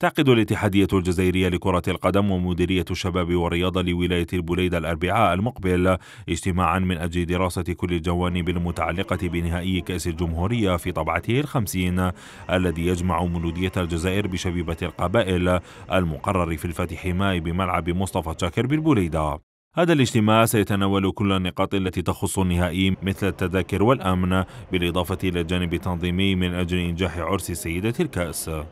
تعقد الاتحادية الجزائرية لكرة القدم ومديرية الشباب والرياضة لولاية البليدة الأربعاء المقبل اجتماعا من أجل دراسة كل الجوانب المتعلقة بنهائي كأس الجمهورية في طبعته الخمسين الذي يجمع ملودية الجزائر بشبيبة القبائل المقرر في الفتح ماي بملعب مصطفى شاكر بالبليدة هذا الاجتماع سيتناول كل النقاط التي تخص النهائي مثل التذاكر والأمن بالإضافة إلى الجانب التنظيمي من أجل إنجاح عرس سيدة الكأس